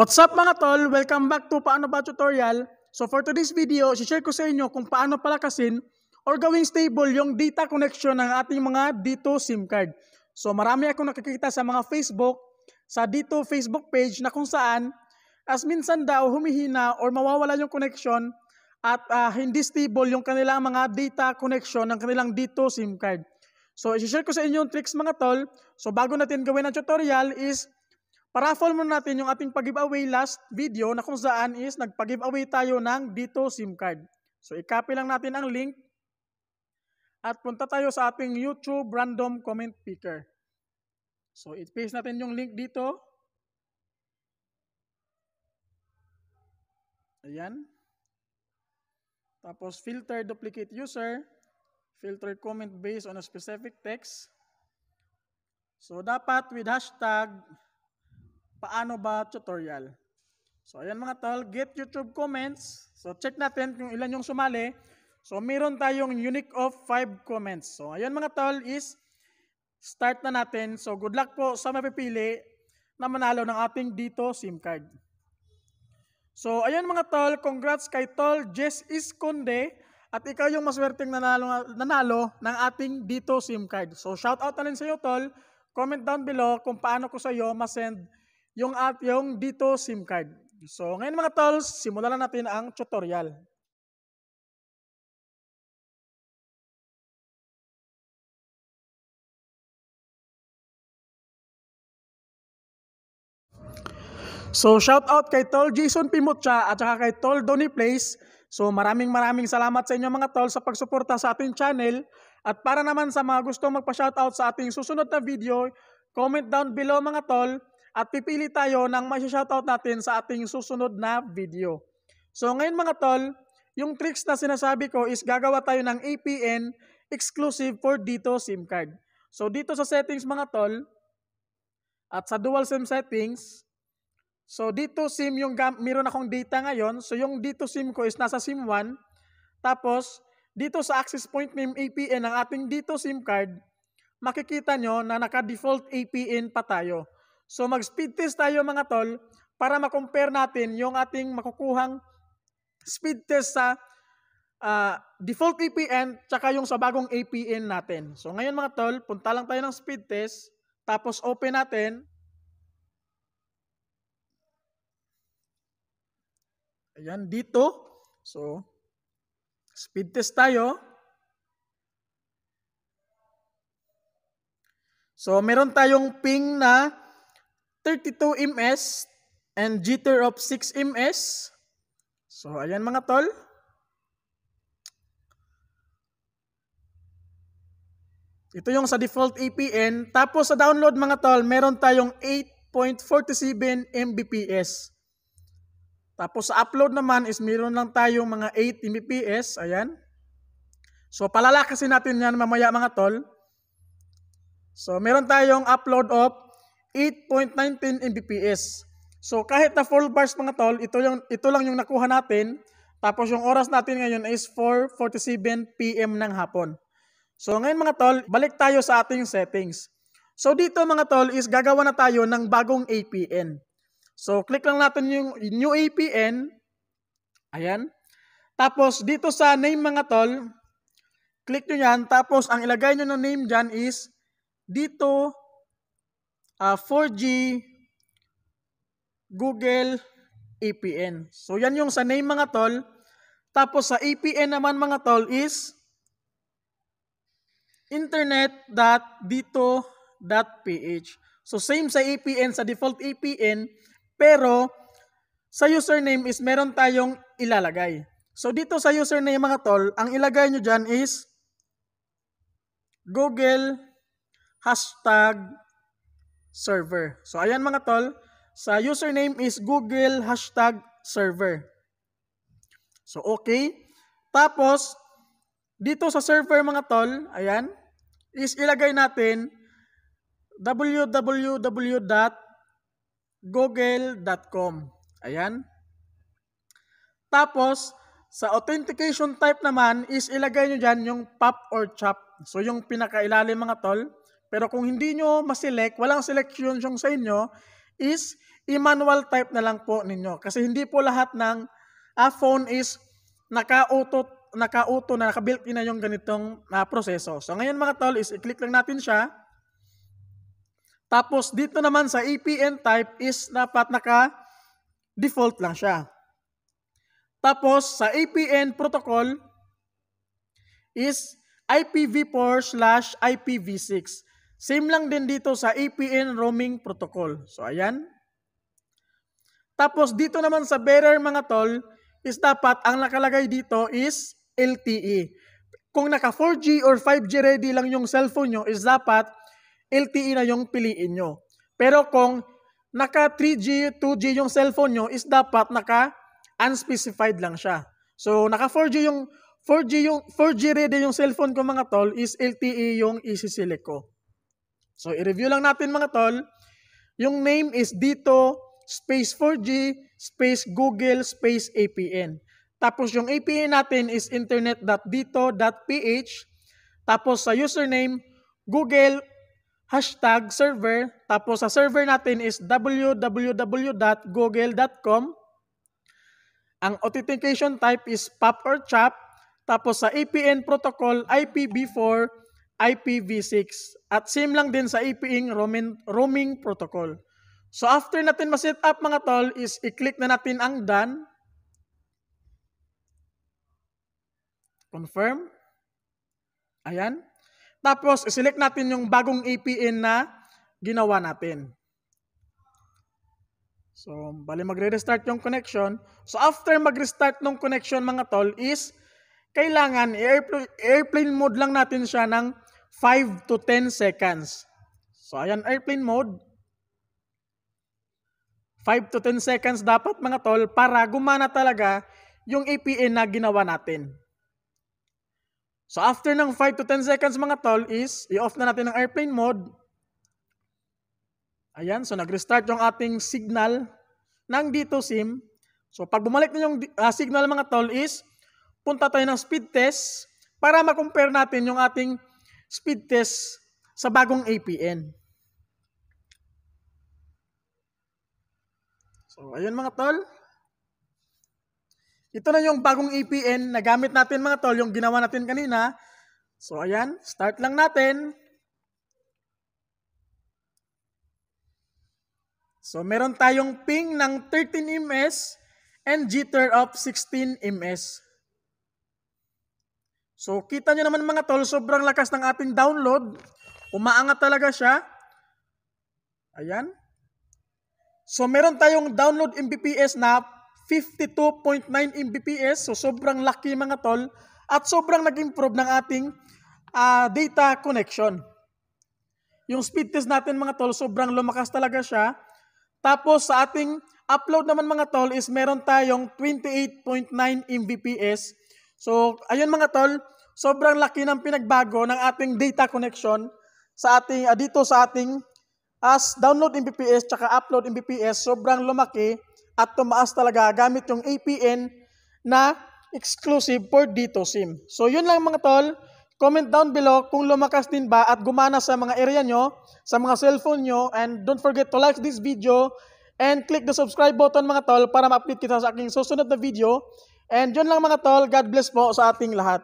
What's up mga tol? Welcome back to Paano Ba Tutorial. So for today's video, share ko sa inyo kung paano palakasin or gawing stable yung data connection ng ating mga dito SIM card. So marami akong nakikita sa mga Facebook, sa dito Facebook page na kung saan as minsan daw humihina or mawawala yung connection at uh, hindi stable yung kanilang mga data connection ng kanilang dito SIM card. So i-share ko sa inyo yung tricks mga tol. So bago natin gawin ang tutorial is Paraffle muna natin yung ating pag-giveaway last video na kung saan is nagpag-giveaway tayo ng Dito SIM card. So i-copy lang natin ang link at punta tayo sa ating YouTube random comment picker. So i-paste natin yung link dito. Ayan. Tapos filter duplicate user, filter comment based on a specific text. So dapat with hashtag Paano ba tutorial? So, ayan mga tol, get YouTube comments. So, check natin kung ilan yung sumali. So, meron tayong unique of 5 comments. So, ayan mga tol is start na natin. So, good luck po sa mapipili na manalo ng ating dito SIM card. So, ayan mga tol, congrats kay tol Jess Isconde at ikaw yung maswerteng nanalo, nanalo ng ating dito SIM card. So, shout out na rin sa iyo tol. Comment down below kung paano ko sa iyo ma-send yung, at, yung dito SIM card. So ngayon mga tolls, simulan na natin ang tutorial. So shout out kay Tol Jason Pimutcha at saka kay Tol Donny Place. So maraming maraming salamat sa inyo mga tol sa pagsuporta sa ating channel. At para naman sa mga gusto magpa-shout out sa ating susunod na video, comment down below mga tol at pipili tayo ng may shoutout natin sa ating susunod na video. So ngayon mga tol, yung tricks na sinasabi ko is gagawa tayo ng APN exclusive for dito SIM card. So dito sa settings mga tol, at sa dual SIM settings, so dito SIM yung meron akong data ngayon. So yung dito SIM ko is nasa SIM 1. Tapos dito sa access point name APN ng ating dito SIM card, makikita nyo na naka-default APN pa tayo. So mag-speed test tayo mga tol para makompare natin yung ating makukuhang speed test sa uh, default APN tsaka yung sa bagong APN natin. So ngayon mga tol, punta lang tayo ng speed test tapos open natin. Ayan, dito. So, speed test tayo. So, meron tayong ping na 32 ms and jitter of 6 ms. So, ayan mga tol. Ito yung sa default APN. Tapos sa download mga tol, meron tayong 8.47 Mbps. Tapos sa upload naman is meron lang tayong mga 8 Mbps. Ayan. So palalakasin natin yan mamaya mga tol. So meron tayong upload of 8.19 Mbps. So kahit na full bars mga tol, ito, yung, ito lang yung nakuha natin. Tapos yung oras natin ngayon is 4.47 p.m. ng hapon. So ngayon mga tol, balik tayo sa ating settings. So dito mga tol is gagawa na tayo ng bagong APN. So click lang natin yung new APN. Ayan. Tapos dito sa name mga tol, click nyo yan. Tapos ang ilagay nyo ng name dyan is dito uh, ah, 4G, Google, EPN. So yan yung sa name mga tol. Tapos sa EPN naman mga tol is internet.dito.ph. So same sa EPN, sa default EPN, pero sa username is meron tayong ilalagay. So dito sa username mga tol, ang ilagay nyo dyan is Google hashtag server. So ayan mga tol, sa username is google hashtag server. So okay. Tapos, dito sa server mga tol, ayan, is ilagay natin www.google.com. Ayan. Tapos, sa authentication type naman is ilagay nyo dyan yung POP or CHAP. So, yung pinakailalim mga tol. Pero kung hindi nyo maselect, walang selection yung sa inyo, is manual type na lang po ninyo. Kasi hindi po lahat ng uh, phone is naka nakauto, nakauto na, naka-built in na yung ganitong uh, proseso. So ngayon mga tol is i-click lang natin siya. Tapos dito naman sa APN type is dapat naka-default lang siya. Tapos sa APN protocol is IPv4 slash IPv6. Same lang din dito sa APN roaming protocol. So ayan. Tapos dito naman sa bearer mga tol is dapat ang nakalagay dito is LTE. Kung naka 4G or 5G ready lang yung cellphone nyo is dapat LTE na yung piliin nyo. Pero kung naka 3G, 2G yung cellphone nyo is dapat naka unspecified lang siya. So naka 4G yung 4G yung 4G ready yung cellphone ko mga tol is LTE yung isi-select ko. So, i-review lang natin mga tol. Yung name is dito, space 4G, space Google, space APN. Tapos yung APN natin is internet.dito.ph. Tapos sa username, Google hashtag server. Tapos sa server natin is www.google.com. Ang authentication type is POP or CHOP. Tapos sa APN protocol, IPv4. IPv6 at same lang din sa APing roaming, roaming protocol. So after natin ma-set up mga tol is i-click na natin ang done. Confirm. Ayan. Tapos i-select natin yung bagong APN na ginawa natin. So, bali magre-restart yung connection. So, after mag-restart ng connection mga tol is kailangan i-airplane mode lang natin siya ng 5 to 10 seconds. So ayan, airplane mode. 5 to 10 seconds dapat mga tol para gumana talaga yung APN na ginawa natin. So after ng 5 to 10 seconds mga tol is i-off na natin ang airplane mode. Ayan, so nag-restart yung ating signal ng dito sim. So pag bumalik na yung uh, signal mga tol is punta tayo ng speed test para ma-compare natin yung ating speed test sa bagong APN. So, ayun mga tol. Ito na yung bagong APN na gamit natin mga tol, yung ginawa natin kanina. So, ayan, start lang natin. So, meron tayong ping ng 13 ms and jitter of 16 ms. So, kita nyo naman mga tol, sobrang lakas ng ating download. Umaangat talaga siya. Ayan. So, meron tayong download Mbps na 52.9 Mbps. So, sobrang laki mga tol. At sobrang nag-improve ng ating uh, data connection. Yung speed test natin mga tol, sobrang lumakas talaga siya. Tapos, sa ating upload naman mga tol is meron tayong 28.9 Mbps So, ayun mga tol, sobrang laki ng pinagbago ng ating data connection sa ating, uh, dito sa ating as download Mbps tsaka upload Mbps, sobrang lumaki at tumaas talaga gamit yung APN na exclusive for dito SIM. So yun lang mga tol, comment down below kung lumakas din ba at gumana sa mga area nyo, sa mga cellphone nyo, and don't forget to like this video and click the subscribe button mga tol para ma-update kita sa aking susunod na video. And yun lang mga tol, God bless po sa ating lahat.